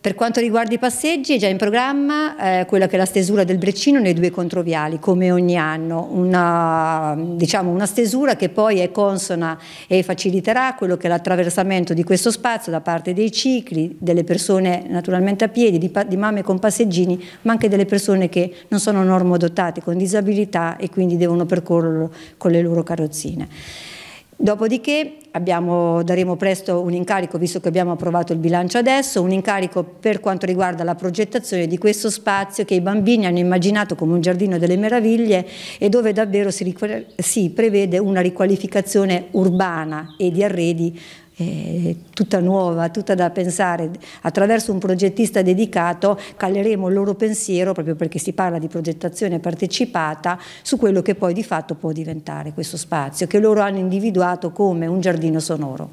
Per quanto riguarda i passeggi, è già in programma eh, quella che è la stesura del Breccino nei due controviali, come ogni anno, una, diciamo, una stesura che poi è consona e faciliterà quello che è l'attraversamento di questo spazio da parte dei cicli, delle persone naturalmente a piedi, di, di mamme con passeggini, ma anche delle persone che non sono normodotate, con disabilità e quindi devono percorrerlo con le loro carrozzine. Dopodiché abbiamo, daremo presto un incarico, visto che abbiamo approvato il bilancio adesso, un incarico per quanto riguarda la progettazione di questo spazio che i bambini hanno immaginato come un giardino delle meraviglie e dove davvero si, si prevede una riqualificazione urbana e di arredi eh, tutta nuova, tutta da pensare. Attraverso un progettista dedicato caleremo il loro pensiero, proprio perché si parla di progettazione partecipata, su quello che poi di fatto può diventare questo spazio, che loro hanno individuato come un giardino giardino sonoro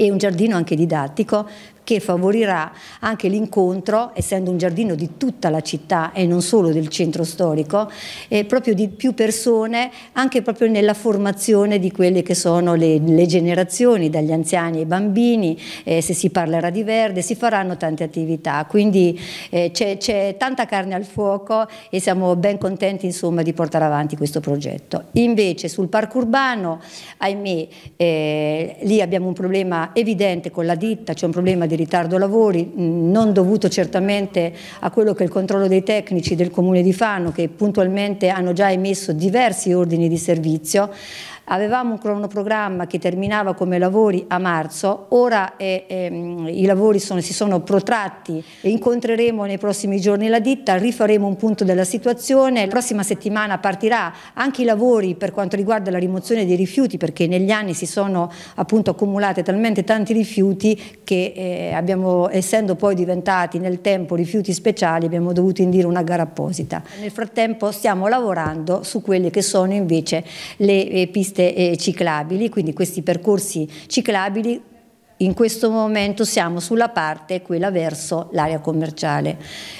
e un giardino anche didattico che favorirà anche l'incontro, essendo un giardino di tutta la città e non solo del centro storico, eh, proprio di più persone, anche proprio nella formazione di quelle che sono le, le generazioni, dagli anziani ai bambini, eh, se si parlerà di verde, si faranno tante attività, quindi eh, c'è tanta carne al fuoco e siamo ben contenti insomma, di portare avanti questo progetto. Invece sul parco urbano, ahimè, eh, lì abbiamo un problema evidente con la ditta, c'è un problema di ritardo lavori, non dovuto certamente a quello che è il controllo dei tecnici del Comune di Fano che puntualmente hanno già emesso diversi ordini di servizio, avevamo un cronoprogramma che terminava come lavori a marzo, ora eh, ehm, i lavori sono, si sono protratti e incontreremo nei prossimi giorni la ditta, rifaremo un punto della situazione, la prossima settimana partirà anche i lavori per quanto riguarda la rimozione dei rifiuti perché negli anni si sono appunto accumulate talmente tanti rifiuti che eh, abbiamo, essendo poi diventati nel tempo rifiuti speciali abbiamo dovuto indire una gara apposita. Nel frattempo stiamo lavorando su quelle che sono invece le eh, piste piste eh, ciclabili, quindi questi percorsi ciclabili in questo momento siamo sulla parte quella verso l'area commerciale.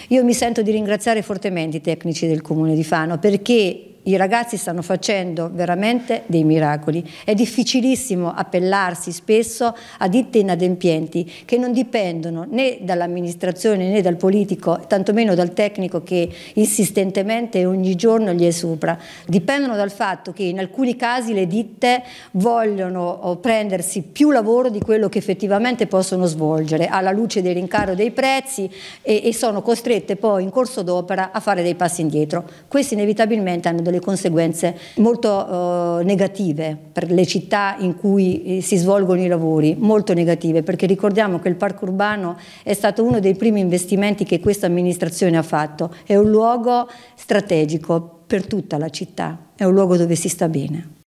Io mi sento di ringraziare fortemente i tecnici del Comune di Fano perché i ragazzi stanno facendo veramente dei miracoli. È difficilissimo appellarsi spesso a ditte inadempienti che non dipendono né dall'amministrazione né dal politico, tantomeno dal tecnico che insistentemente ogni giorno gli è sopra. Dipendono dal fatto che in alcuni casi le ditte vogliono oh, prendersi più lavoro di quello che effettivamente possono svolgere alla luce del rincaro dei prezzi e, e sono costrette poi in corso d'opera a fare dei passi indietro. Questi inevitabilmente hanno delle delle conseguenze molto eh, negative per le città in cui eh, si svolgono i lavori, molto negative, perché ricordiamo che il parco urbano è stato uno dei primi investimenti che questa amministrazione ha fatto, è un luogo strategico per tutta la città, è un luogo dove si sta bene.